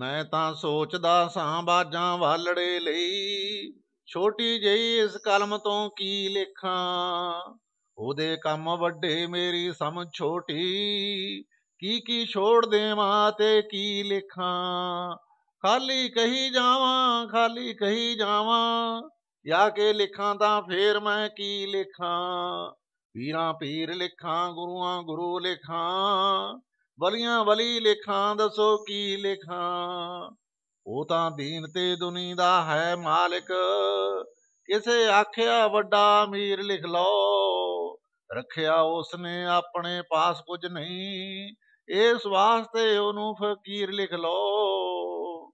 ਮੈਂ ਤਾਂ ਸੋਚਦਾ ਸਾਂ ਬਾਜਾਂ ਵਾਲੜੇ ਲਈ ਛੋਟੀ ਜਈ ਇਸ ਕਲਮ ਤੋਂ ਕੀ ਲਿਖਾਂ ਉਹਦੇ ਕੰਮ ਵੱਡੇ ਮੇਰੀ ਸਮਝ ਛੋਟੀ ਕੀ ਕੀ ਛੋੜ ਦੇਵਾਂ ਤੇ ਕੀ ਲਿਖਾਂ ਖਾਲੀ ਕਹੀ ਜਾਵਾਂ ਖਾਲੀ ਕਹੀ ਜਾਵਾਂ ਯਾ ਕੇ ਲਿਖਾਂ ਤਾਂ ਫੇਰ ਮੈਂ ਕੀ ਲਿਖਾਂ ਪੀਰਾਂ ਪੀਰ ਲਿਖਾਂ ਗੁਰੂਆਂ ਗੁਰੂ ਲਿਖਾਂ ਵਲੀਆਂ ਵਲੀ ਲੇਖਾਂ ਦੱਸੋ ਕੀ ਲੇਖਾਂ ਉਹ ਤਾਂ ਦੀਨ ਤੇ ਦੁਨੀ ਦਾ ਹੈ ਮਾਲਕ ਕਿਸੇ ਆਖਿਆ ਵੱਡਾ ਅਮੀਰ ਲਿਖ ਲਓ ਰੱਖਿਆ ਉਸਨੇ ਆਪਣੇ ਪਾਸ ਕੁਝ ਨਹੀਂ ਇਸ ਵਾਸਤੇ ਉਹਨੂੰ ਫਕੀਰ ਲਿਖ ਲਓ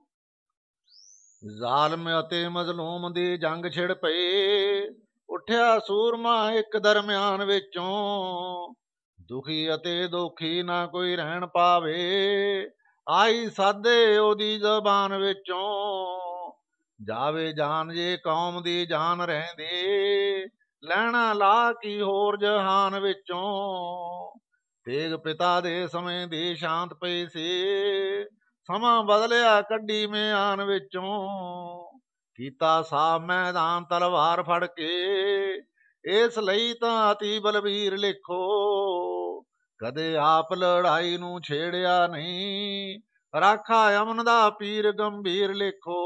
ਜ਼ਾਲਮ ਅਤੇ ਮਜ਼ਲੂਮ ਦੀ ਜੰਗ ਛਿੜ ਪਈ ਉੱਠਿਆ ਸੂਰਮਾ ਇੱਕ ਦਰਮਿਆਨ ਵਿੱਚੋਂ ਦੁਖੀ ਅਤੇ ਦੁਖੀ ਨਾ ਕੋਈ ਰਹਿਣ ਪਾਵੇ ਆਈ ਸਾਦੇ ਉਹਦੀ ਜ਼ਬਾਨ ਵਿੱਚੋਂ ਜਾਵੇ ਜਾਨ ਜੇ ਕੌਮ ਦੀ ਜਾਨ ਰਹਿੰਦੀ ਲੈਣਾ ਲਾ ਕੀ ਹੋਰ ਜਹਾਨ ਵਿੱਚੋਂ ਤੇਗ ਪਿਤਾ ਦੇ ਸਮੇਂ ਦੀ ਸ਼ਾਂਤ ਪਈ ਸੀ ਸਮਾਂ ਬਦਲਿਆ ਕੱਢੀ ਮਿਆਨ ਵਿੱਚੋਂ ਕੀਤਾ ਸਾ ਮੈਦਾਨ ਤਲਵਾਰ ਫੜ ਕੇ ਇਸ ਲਈ ਤਾਂ ਅਤੀ ਬਲਵੀਰ ਲਿਖੋ ਕਦੇ ਆਪ ਲੜਾਈ ਨੂੰ ਛੇੜਿਆ ਨਹੀਂ ਰਾਖਾ ਅਮਨ ਦਾ ਪੀਰ ਗੰਭੀਰ ਲਿਖੋ